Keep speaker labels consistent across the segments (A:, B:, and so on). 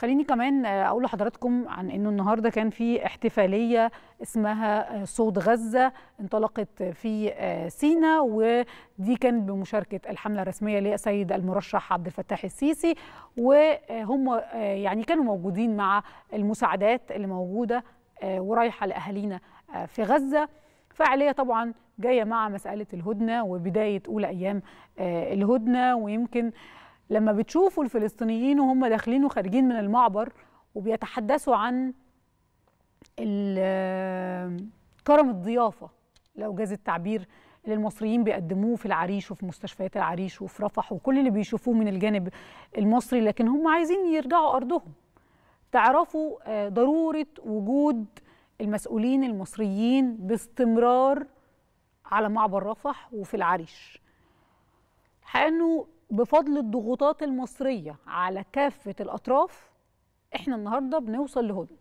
A: خليني كمان آه، اقول لحضراتكم عن انه النهارده كان في احتفاليه اسمها آه، صوت غزه انطلقت في آه، سينا ودي كانت بمشاركه الحمله الرسميه للسيد المرشح عبد الفتاح السيسي وهم يعني كانوا موجودين مع المساعدات اللي موجوده ورايحه لاهالينا في غزه فعاليه طبعا جايه مع مساله الهدنه وبدايه اولى ايام الهدنه ويمكن لما بتشوفوا الفلسطينيين وهم داخلين وخارجين من المعبر وبيتحدثوا عن كرم الضيافه لو جاز التعبير اللي المصريين بيقدموه في العريش وفي مستشفيات العريش وفي رفح وكل اللي بيشوفوه من الجانب المصري لكن هم عايزين يرجعوا ارضهم تعرفوا آه، ضروره وجود المسؤولين المصريين باستمرار على معبر رفح وفي العريش حقيقه بفضل الضغوطات المصرية على كافة الأطراف احنا النهاردة بنوصل لهدنة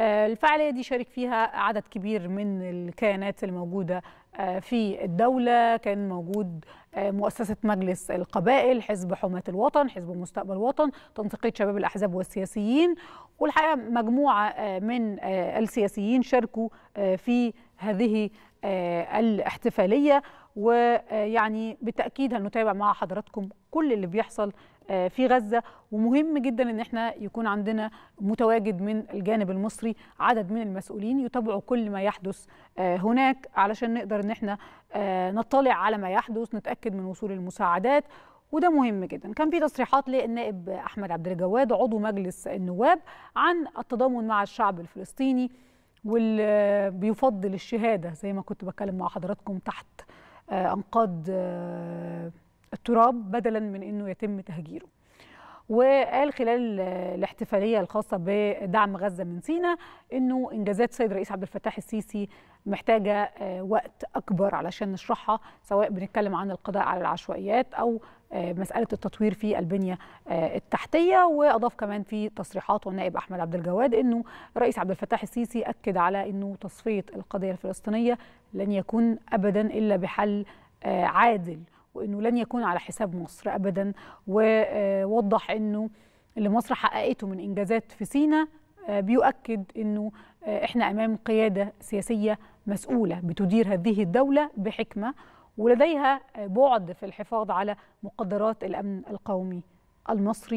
A: آه، الفعالية دي شارك فيها عدد كبير من الكيانات الموجودة آه، في الدولة كان موجود آه، مؤسسة مجلس القبائل حزب حماة الوطن حزب مستقبل الوطن تنسيقية شباب الأحزاب والسياسيين والحقيقة مجموعة من السياسيين شاركوا في هذه آه، الاحتفالية ويعني بالتأكيد هنتابع مع حضراتكم كل اللي بيحصل آه، في غزة ومهم جدا ان احنا يكون عندنا متواجد من الجانب المصري عدد من المسؤولين يتابعوا كل ما يحدث آه، هناك علشان نقدر ان احنا نطلع على ما يحدث نتأكد من وصول المساعدات وده مهم جدا كان في تصريحات للنائب احمد عبد الجواد عضو مجلس النواب عن التضامن مع الشعب الفلسطيني واللي بيفضل الشهاده زي ما كنت بتكلم مع حضراتكم تحت آه، انقاض آه، التراب بدلا من انه يتم تهجيره وقال خلال الاحتفاليه الخاصه بدعم غزه من سينا انه انجازات سيد الرئيس عبد الفتاح السيسي محتاجه آه، وقت اكبر علشان نشرحها سواء بنتكلم عن القضاء على العشوائيات او آه، مساله التطوير في البنيه آه، التحتيه واضاف كمان في تصريحاته النائب احمد عبد الجواد انه الرئيس عبد الفتاح السيسي اكد على انه تصفيه القضيه الفلسطينيه لن يكون ابدا الا بحل عادل وانه لن يكون على حساب مصر ابدا ووضح انه اللي مصر حققته من انجازات في سينا آه، بيؤكد انه آه، احنا امام قياده سياسيه مسؤوله بتدير هذه الدوله بحكمه ولديها آه، بعد في الحفاظ على مقدرات الامن القومي المصري